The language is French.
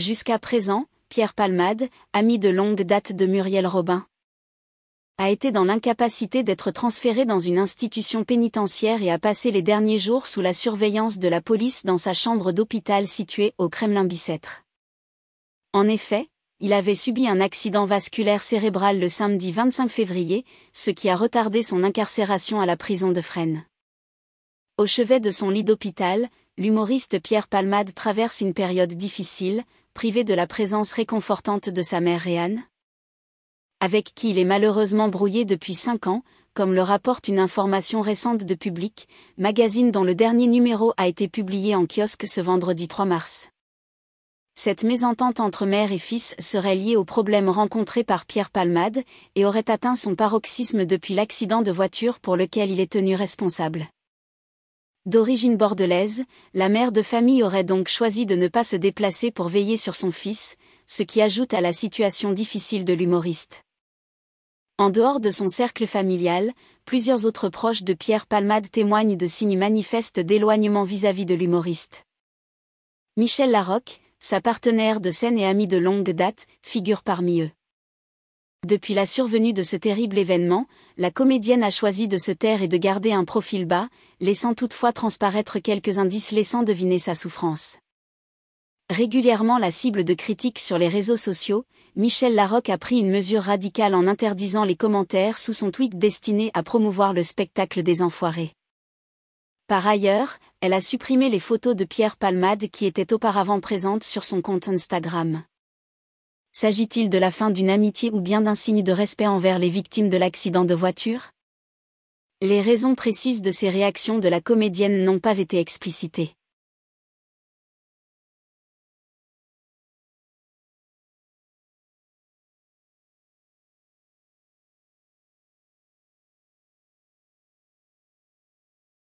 Jusqu'à présent, Pierre Palmade, ami de longue date de Muriel Robin, a été dans l'incapacité d'être transféré dans une institution pénitentiaire et a passé les derniers jours sous la surveillance de la police dans sa chambre d'hôpital située au Kremlin-Bicêtre. En effet, il avait subi un accident vasculaire cérébral le samedi 25 février, ce qui a retardé son incarcération à la prison de Fresnes. Au chevet de son lit d'hôpital, l'humoriste Pierre Palmade traverse une période difficile, privé de la présence réconfortante de sa mère Réanne Avec qui il est malheureusement brouillé depuis cinq ans, comme le rapporte une information récente de Public, magazine dont le dernier numéro a été publié en kiosque ce vendredi 3 mars. Cette mésentente entre mère et fils serait liée aux problèmes rencontrés par Pierre Palmade et aurait atteint son paroxysme depuis l'accident de voiture pour lequel il est tenu responsable. D'origine bordelaise, la mère de famille aurait donc choisi de ne pas se déplacer pour veiller sur son fils, ce qui ajoute à la situation difficile de l'humoriste. En dehors de son cercle familial, plusieurs autres proches de Pierre Palmade témoignent de signes manifestes d'éloignement vis-à-vis de l'humoriste. Michel Larocque, sa partenaire de scène et amie de longue date, figure parmi eux. Depuis la survenue de ce terrible événement, la comédienne a choisi de se taire et de garder un profil bas, laissant toutefois transparaître quelques indices laissant deviner sa souffrance. Régulièrement la cible de critiques sur les réseaux sociaux, Michel Larocque a pris une mesure radicale en interdisant les commentaires sous son tweet destiné à promouvoir le spectacle des enfoirés. Par ailleurs, elle a supprimé les photos de Pierre Palmade qui étaient auparavant présentes sur son compte Instagram. S'agit-il de la fin d'une amitié ou bien d'un signe de respect envers les victimes de l'accident de voiture Les raisons précises de ces réactions de la comédienne n'ont pas été explicitées.